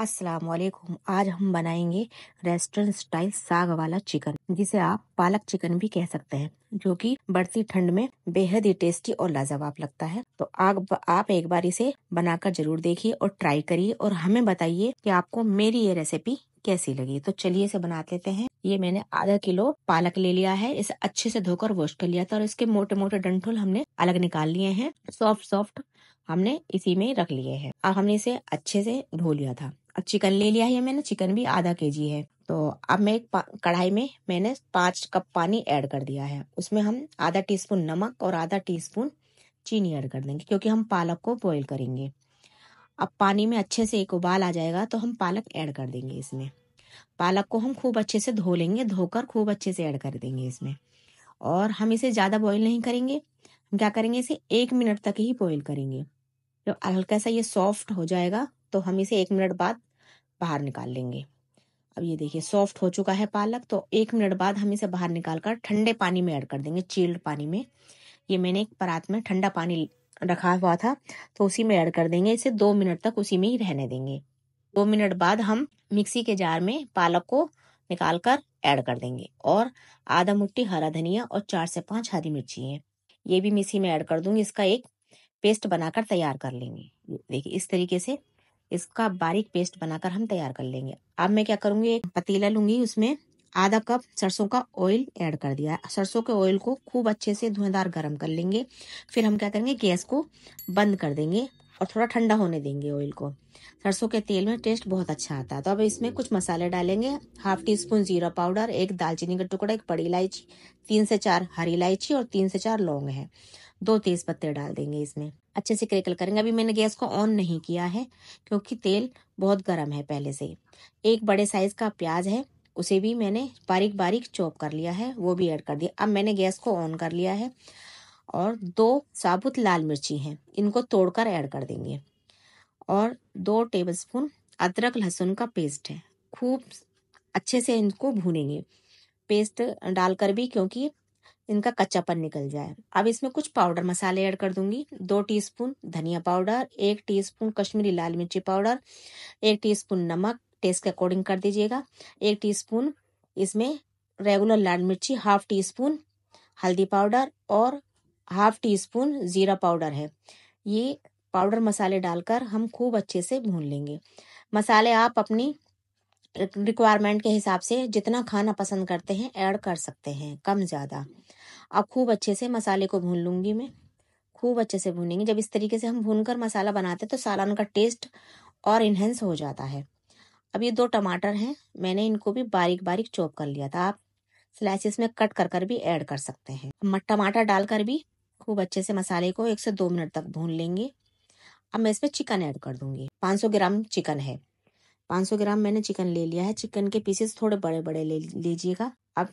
अस्सलाम वालेकुम आज हम बनाएंगे रेस्टोरेंट स्टाइल साग वाला चिकन जिसे आप पालक चिकन भी कह सकते हैं जो कि बढ़ती ठंड में बेहद ही टेस्टी और लाजवाब लगता है तो आप आप एक बार इसे बनाकर जरूर देखिए और ट्राई करिए और हमें बताइए कि आपको मेरी ये रेसिपी कैसी लगी तो चलिए इसे बना लेते हैं ये मैंने आधा किलो पालक ले लिया है इसे अच्छे से धोकर वॉश कर लिया था और इसके मोटे मोटे डंठल हमने अलग निकाल लिए हैं सॉफ्ट सॉफ्ट हमने इसी में रख लिए हैं अब हमने इसे अच्छे से धो लिया था चिकन ले लिया है मैंने चिकन भी आधा के जी है तो अब मैं एक कढ़ाई में मैंने पाँच कप पानी ऐड कर दिया है उसमें हम आधा टी नमक और आधा टी चीनी ऐड कर देंगे क्योंकि हम पालक को बॉईल करेंगे अब पानी में अच्छे से एक उबाल आ जाएगा तो हम पालक ऐड कर देंगे इसमें पालक को हम खूब अच्छे से धो लेंगे धोकर खूब अच्छे से ऐड कर देंगे इसमें और हम इसे ज़्यादा बॉईल नहीं करेंगे हम क्या करेंगे इसे एक मिनट तक ही बॉईल करेंगे जब तो हल्का सा ये सॉफ्ट हो जाएगा तो हम इसे एक मिनट बाद बाहर निकाल लेंगे अब ये देखिए सॉफ्ट हो चुका है पालक तो एक मिनट बाद हम इसे बाहर निकाल कर ठंडे पानी में ऐड कर देंगे चील्ड पानी में ये मैंने एक परात में ठंडा पानी रखा हुआ था तो उसी में ऐड कर देंगे इसे दो मिनट तक उसी में ही रहने देंगे दो मिनट बाद हम मिक्सी के जार में पालक को निकाल कर ऐड कर देंगे और आधा मुट्ठी हरा धनिया और चार से पाँच हरी मिर्ची है ये भी मिक्सी में ऐड कर दूंगी इसका एक पेस्ट बनाकर तैयार कर लेंगे देखिए इस तरीके से इसका बारीक पेस्ट बनाकर हम तैयार कर लेंगे अब मैं क्या करूँगी एक पतीला लूंगी उसमें आधा कप सरसों का ऑयल ऐड कर दिया है सरसों के ऑयल को खूब अच्छे से धुएंदार गर्म कर लेंगे फिर हम क्या करेंगे गैस को बंद कर देंगे और थोड़ा ठंडा होने देंगे ऑयल को सरसों के तेल में टेस्ट बहुत अच्छा आता है तो अब इसमें कुछ मसाले डालेंगे हाफ टी स्पून जीरा पाउडर एक दालचीनी का टुकड़ा एक बड़ी इलायची तीन से चार हरी इलायची और तीन से चार लौंग है दो तेज पत्ते डाल देंगे इसमें अच्छे से क्रेकल करेंगे अभी मैंने गैस को ऑन नहीं किया है क्योंकि तेल बहुत गर्म है पहले से एक बड़े साइज़ का प्याज है उसे भी मैंने बारीक बारीक चॉप कर लिया है वो भी ऐड कर दिया अब मैंने गैस को ऑन कर लिया है और दो साबुत लाल मिर्ची हैं इनको तोड़कर ऐड कर देंगे और दो टेबलस्पून अदरक लहसुन का पेस्ट है खूब अच्छे से इनको भूनेंगे पेस्ट डालकर भी क्योंकि इनका कच्चापन निकल जाए अब इसमें कुछ पाउडर मसाले ऐड कर दूंगी दो टीस्पून धनिया पाउडर एक टीस्पून कश्मीरी लाल मिर्ची पाउडर एक टीस्पून नमक टेस्ट के अकॉर्डिंग कर दीजिएगा एक टीस्पून इसमें रेगुलर लाल मिर्ची हाफ टी स्पून हल्दी पाउडर और हाफ टी स्पून ज़ीरा पाउडर है ये पाउडर मसाले डालकर हम खूब अच्छे से भून लेंगे मसाले आप अपनी रिक्वायरमेंट के हिसाब से जितना खाना पसंद करते हैं ऐड कर सकते हैं कम ज़्यादा अब खूब अच्छे से मसाले को भून लूँगी मैं खूब अच्छे से भूनेंगे जब इस तरीके से हम भून कर मसाला बनाते हैं तो सालन का टेस्ट और इन्हेंस हो जाता है अब ये दो टमाटर हैं मैंने इनको भी बारीक बारीक चॉप कर लिया था आप स्लाइसिस में कट कर कर भी ऐड कर सकते हैं टमाटर डालकर भी खूब अच्छे से मसाले को एक से दो मिनट तक भून लेंगे अब मैं इसमें चिकन ऐड कर दूंगी 500 ग्राम चिकन है 500 ग्राम मैंने चिकन ले लिया है चिकन के पीसेस थोड़े बड़े बड़े ले लीजिएगा अब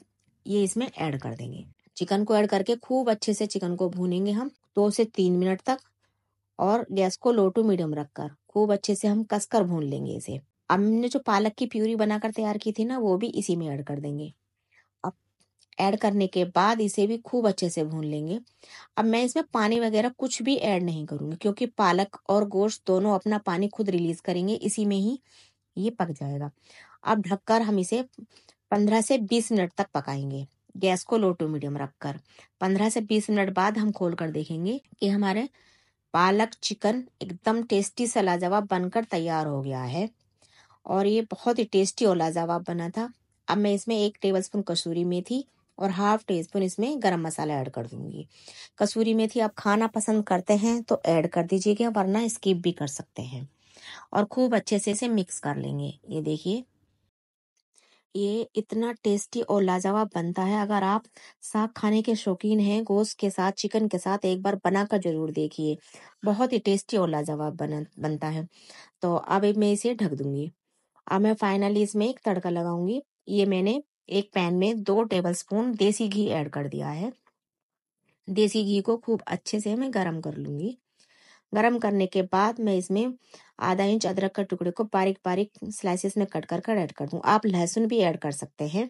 ये इसमें ऐड कर देंगे चिकन को ऐड करके खूब अच्छे से चिकन को भूनेंगे हम दो से तीन मिनट तक और गैस को लो टू मीडियम रखकर खूब अच्छे से हम कसकर भून लेंगे इसे अब हमने जो पालक की प्यूरी बनाकर तैयार की थी ना वो भी इसी में ऐड कर देंगे अब ऐड करने के बाद इसे भी खूब अच्छे से भून लेंगे अब मैं इसमें पानी वगैरह कुछ भी ऐड नहीं करूँगी क्योंकि पालक और गोश्त दोनों अपना पानी खुद रिलीज करेंगे इसी में ही ये पक जाएगा अब ढककर हम इसे पंद्रह से बीस मिनट तक पकाएंगे गैस को लो टू मीडियम रखकर पंद्रह से बीस मिनट बाद हम खोल कर देखेंगे कि हमारे पालक चिकन एकदम टेस्टी सा लाजवाब बनकर तैयार हो गया है और ये बहुत ही टेस्टी और लाजवाब बना था अब मैं इसमें एक टेबल स्पून कसूरी मेथी और हाफ टी स्पून इसमें गरम मसाला ऐड कर दूंगी कसूरी मेथी आप खाना पसंद करते हैं तो ऐड कर दीजिएगा वरना स्किप भी कर सकते हैं और खूब अच्छे से इसे मिक्स कर लेंगे ये देखिए ये इतना टेस्टी और लाजवाब बनता है अगर आप साग खाने के शौकीन हैं गोश्त के साथ चिकन के साथ एक बार बनाकर जरूर देखिए बहुत ही टेस्टी और लाजवाब बन बनता है तो अब मैं इसे ढक दूंगी अब मैं फाइनली इसमें एक तड़का लगाऊंगी ये मैंने एक पैन में दो टेबलस्पून देसी घी ऐड कर दिया है देसी घी को खूब अच्छे से मैं गर्म कर लूंगी गर्म करने के बाद मैं इसमें आधा इंच अदरक का टुकड़े को बारीक बारीक स्लाइसिस में कट कर कर ऐड कर दूँ आप लहसुन भी ऐड कर सकते हैं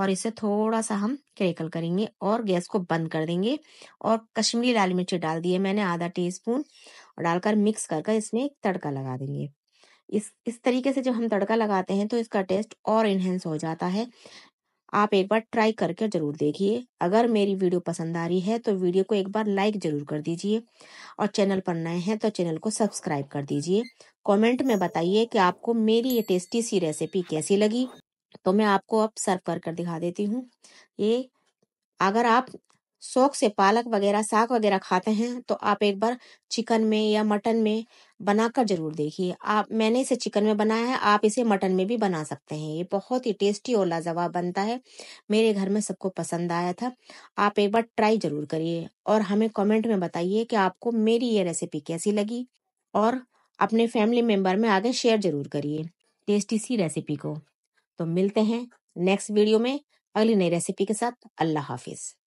और इसे थोड़ा सा हम क्रेकल करेंगे और गैस को बंद कर देंगे और कश्मीरी लाल मिर्ची डाल दिए मैंने आधा टी स्पून डालकर मिक्स कर कर इसमें एक तड़का लगा देंगे इस इस तरीके से जब हम तड़का लगाते हैं तो इसका टेस्ट और इन्हेंस हो जाता है आप एक बार ट्राई करके ज़रूर देखिए अगर मेरी वीडियो पसंद आ रही है तो वीडियो को एक बार लाइक ज़रूर कर दीजिए और चैनल पर नए हैं तो चैनल को सब्सक्राइब कर दीजिए कमेंट में बताइए कि आपको मेरी ये टेस्टी सी रेसिपी कैसी लगी तो मैं आपको अब सर्व कर कर दिखा देती हूँ ये अगर आप शौक से पालक वगैरह साग वगैरह खाते हैं तो आप एक बार चिकन में या मटन में बनाकर जरूर देखिए आप मैंने इसे चिकन में बनाया है आप इसे मटन में भी बना सकते हैं ये बहुत ही टेस्टी और लाजवाब बनता है मेरे घर में सबको पसंद आया था आप एक बार ट्राई जरूर करिए और हमें कमेंट में बताइए कि आपको मेरी ये रेसिपी कैसी लगी और अपने फैमिली मेम्बर में आगे शेयर जरूर करिए टेस्टी सी रेसिपी को तो मिलते हैं नेक्स्ट वीडियो में अगली नई रेसिपी के साथ अल्लाह हाफिज़